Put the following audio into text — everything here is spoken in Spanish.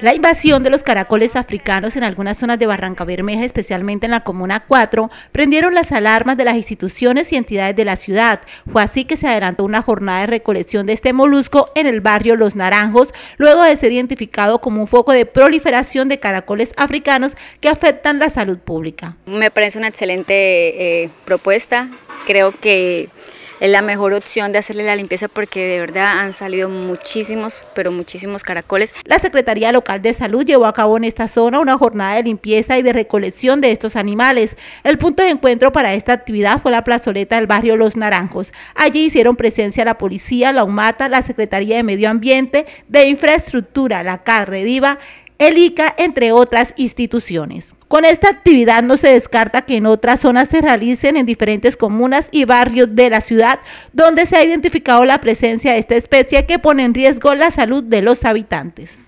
La invasión de los caracoles africanos en algunas zonas de Barranca Bermeja, especialmente en la Comuna 4, prendieron las alarmas de las instituciones y entidades de la ciudad. Fue así que se adelantó una jornada de recolección de este molusco en el barrio Los Naranjos, luego de ser identificado como un foco de proliferación de caracoles africanos que afectan la salud pública. Me parece una excelente eh, propuesta. Creo que es la mejor opción de hacerle la limpieza porque de verdad han salido muchísimos, pero muchísimos caracoles. La Secretaría Local de Salud llevó a cabo en esta zona una jornada de limpieza y de recolección de estos animales. El punto de encuentro para esta actividad fue la plazoleta del barrio Los Naranjos. Allí hicieron presencia la policía, la UMATA, la Secretaría de Medio Ambiente, de Infraestructura, la CAR CARREDIVA, el ICA, entre otras instituciones. Con esta actividad no se descarta que en otras zonas se realicen en diferentes comunas y barrios de la ciudad donde se ha identificado la presencia de esta especie que pone en riesgo la salud de los habitantes.